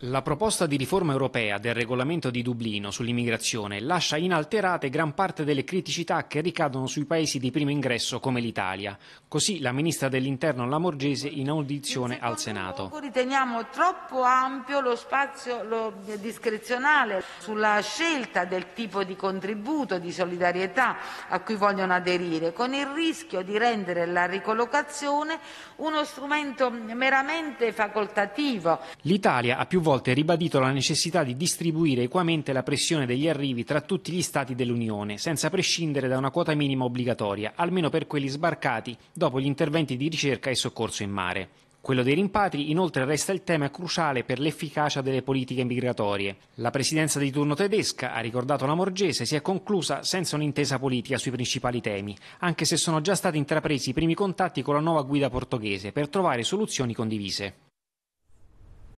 La proposta di riforma europea del regolamento di Dublino sull'immigrazione lascia inalterate gran parte delle criticità che ricadono sui paesi di primo ingresso come l'Italia. Così la ministra dell'Interno Lamorgese in audizione al Senato. riteniamo troppo ampio lo spazio lo, discrezionale sulla scelta del tipo di contributo di solidarietà a cui vogliono aderire, con il rischio di rendere la ricollocazione uno strumento meramente facoltativo. L'Italia ha più volte ribadito la necessità di distribuire equamente la pressione degli arrivi tra tutti gli Stati dell'Unione, senza prescindere da una quota minima obbligatoria, almeno per quelli sbarcati dopo gli interventi di ricerca e soccorso in mare. Quello dei rimpatri inoltre resta il tema cruciale per l'efficacia delle politiche migratorie. La presidenza di turno tedesca, ha ricordato la Morgese, si è conclusa senza un'intesa politica sui principali temi, anche se sono già stati intrapresi i primi contatti con la nuova guida portoghese per trovare soluzioni condivise.